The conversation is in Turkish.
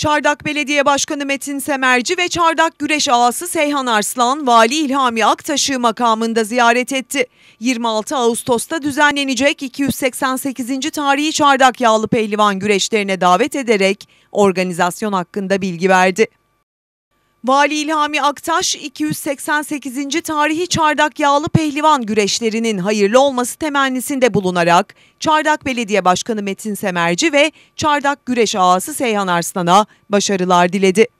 Çardak Belediye Başkanı Metin Semerci ve Çardak Güreş Ağası Seyhan Arslan, Vali İlhami Aktaş'ı makamında ziyaret etti. 26 Ağustos'ta düzenlenecek 288. tarihi Çardak Yağlı Pehlivan güreşlerine davet ederek organizasyon hakkında bilgi verdi. Vali İlhami Aktaş 288. tarihi Çardak Yağlı Pehlivan güreşlerinin hayırlı olması temennisinde bulunarak Çardak Belediye Başkanı Metin Semerci ve Çardak Güreş Ağası Seyhan Arslan'a başarılar diledi.